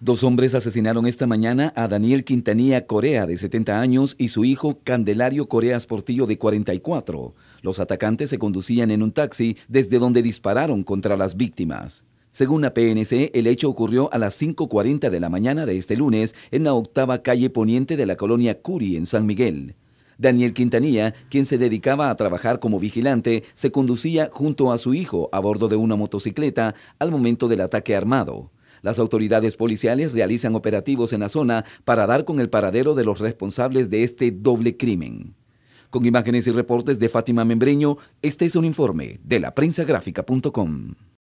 Dos hombres asesinaron esta mañana a Daniel Quintanilla Corea, de 70 años, y su hijo Candelario Corea Portillo, de 44. Los atacantes se conducían en un taxi desde donde dispararon contra las víctimas. Según la PNC, el hecho ocurrió a las 5.40 de la mañana de este lunes en la octava calle poniente de la colonia Curi, en San Miguel. Daniel Quintanilla, quien se dedicaba a trabajar como vigilante, se conducía junto a su hijo a bordo de una motocicleta al momento del ataque armado. Las autoridades policiales realizan operativos en la zona para dar con el paradero de los responsables de este doble crimen. Con imágenes y reportes de Fátima Membreño, este es un informe de la